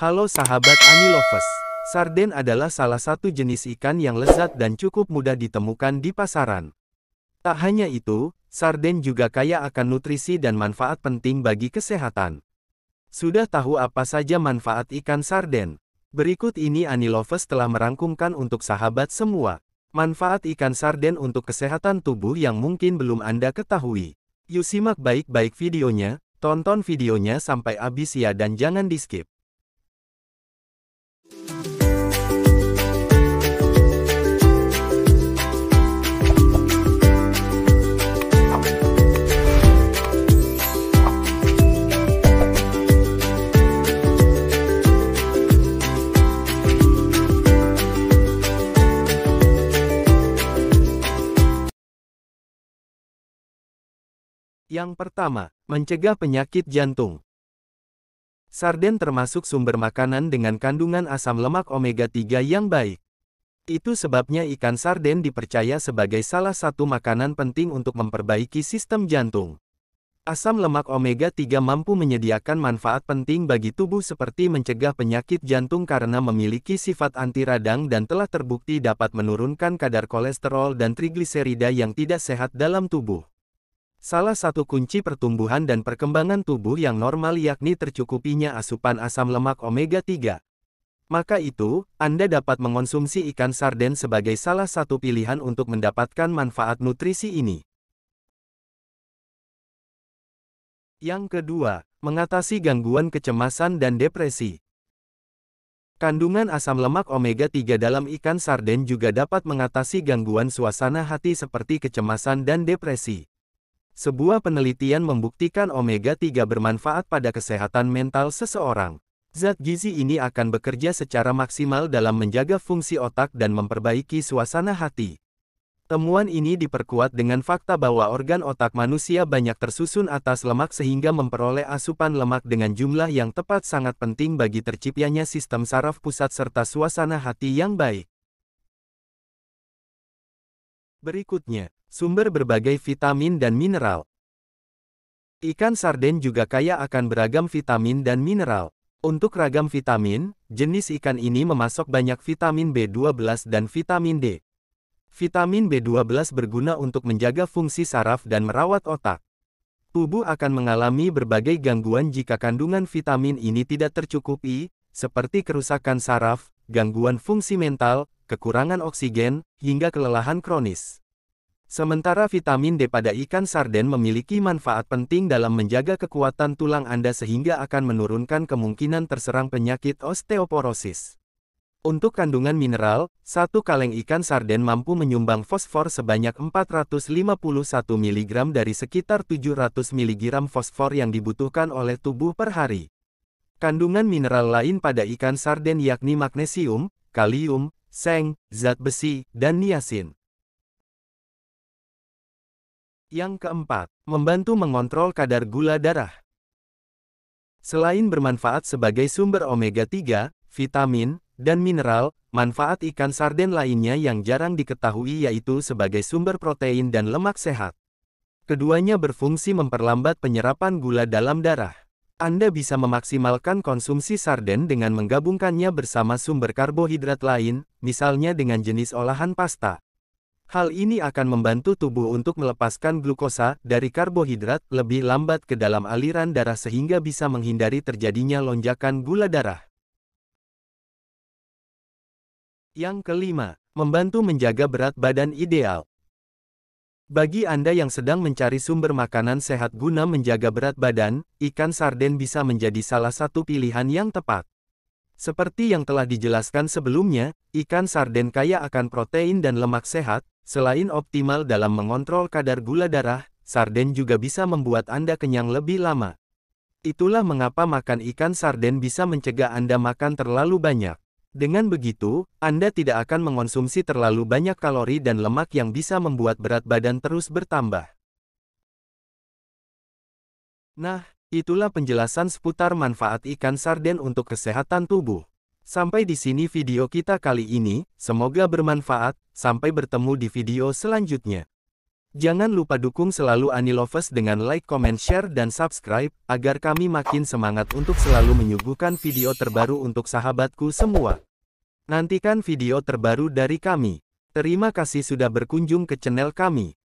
Halo sahabat Anilovers. Sarden adalah salah satu jenis ikan yang lezat dan cukup mudah ditemukan di pasaran. Tak hanya itu, sarden juga kaya akan nutrisi dan manfaat penting bagi kesehatan. Sudah tahu apa saja manfaat ikan sarden? Berikut ini Anilovers telah merangkumkan untuk sahabat semua. Manfaat ikan sarden untuk kesehatan tubuh yang mungkin belum Anda ketahui. Yuk simak baik-baik videonya, tonton videonya sampai habis ya dan jangan di-skip. Yang pertama, mencegah penyakit jantung. Sarden termasuk sumber makanan dengan kandungan asam lemak omega-3 yang baik. Itu sebabnya ikan sarden dipercaya sebagai salah satu makanan penting untuk memperbaiki sistem jantung. Asam lemak omega-3 mampu menyediakan manfaat penting bagi tubuh seperti mencegah penyakit jantung karena memiliki sifat anti radang dan telah terbukti dapat menurunkan kadar kolesterol dan trigliserida yang tidak sehat dalam tubuh. Salah satu kunci pertumbuhan dan perkembangan tubuh yang normal yakni tercukupinya asupan asam lemak omega-3. Maka itu, Anda dapat mengonsumsi ikan sarden sebagai salah satu pilihan untuk mendapatkan manfaat nutrisi ini. Yang kedua, mengatasi gangguan kecemasan dan depresi. Kandungan asam lemak omega-3 dalam ikan sarden juga dapat mengatasi gangguan suasana hati seperti kecemasan dan depresi. Sebuah penelitian membuktikan omega-3 bermanfaat pada kesehatan mental seseorang. Zat gizi ini akan bekerja secara maksimal dalam menjaga fungsi otak dan memperbaiki suasana hati. Temuan ini diperkuat dengan fakta bahwa organ otak manusia banyak tersusun atas lemak sehingga memperoleh asupan lemak dengan jumlah yang tepat sangat penting bagi terciptanya sistem saraf pusat serta suasana hati yang baik. Berikutnya, sumber berbagai vitamin dan mineral. Ikan sarden juga kaya akan beragam vitamin dan mineral. Untuk ragam vitamin, jenis ikan ini memasok banyak vitamin B12 dan vitamin D. Vitamin B12 berguna untuk menjaga fungsi saraf dan merawat otak. Tubuh akan mengalami berbagai gangguan jika kandungan vitamin ini tidak tercukupi, seperti kerusakan saraf, gangguan fungsi mental, kekurangan oksigen, hingga kelelahan kronis. Sementara vitamin D pada ikan sarden memiliki manfaat penting dalam menjaga kekuatan tulang Anda sehingga akan menurunkan kemungkinan terserang penyakit osteoporosis. Untuk kandungan mineral, satu kaleng ikan sarden mampu menyumbang fosfor sebanyak 451 mg dari sekitar 700 mg fosfor yang dibutuhkan oleh tubuh per hari. Kandungan mineral lain pada ikan sarden yakni magnesium, kalium, seng, zat besi, dan niacin. Yang keempat, membantu mengontrol kadar gula darah. Selain bermanfaat sebagai sumber omega-3, vitamin, dan mineral, manfaat ikan sarden lainnya yang jarang diketahui yaitu sebagai sumber protein dan lemak sehat. Keduanya berfungsi memperlambat penyerapan gula dalam darah. Anda bisa memaksimalkan konsumsi sarden dengan menggabungkannya bersama sumber karbohidrat lain, misalnya dengan jenis olahan pasta. Hal ini akan membantu tubuh untuk melepaskan glukosa dari karbohidrat lebih lambat ke dalam aliran darah sehingga bisa menghindari terjadinya lonjakan gula darah. Yang kelima, membantu menjaga berat badan ideal. Bagi Anda yang sedang mencari sumber makanan sehat guna menjaga berat badan, ikan sarden bisa menjadi salah satu pilihan yang tepat. Seperti yang telah dijelaskan sebelumnya, ikan sarden kaya akan protein dan lemak sehat, selain optimal dalam mengontrol kadar gula darah, sarden juga bisa membuat Anda kenyang lebih lama. Itulah mengapa makan ikan sarden bisa mencegah Anda makan terlalu banyak. Dengan begitu, Anda tidak akan mengonsumsi terlalu banyak kalori dan lemak yang bisa membuat berat badan terus bertambah. Nah, itulah penjelasan seputar manfaat ikan sarden untuk kesehatan tubuh. Sampai di sini video kita kali ini, semoga bermanfaat, sampai bertemu di video selanjutnya. Jangan lupa dukung selalu Anilovers dengan like, comment, share, dan subscribe, agar kami makin semangat untuk selalu menyuguhkan video terbaru untuk sahabatku semua. Nantikan video terbaru dari kami. Terima kasih sudah berkunjung ke channel kami.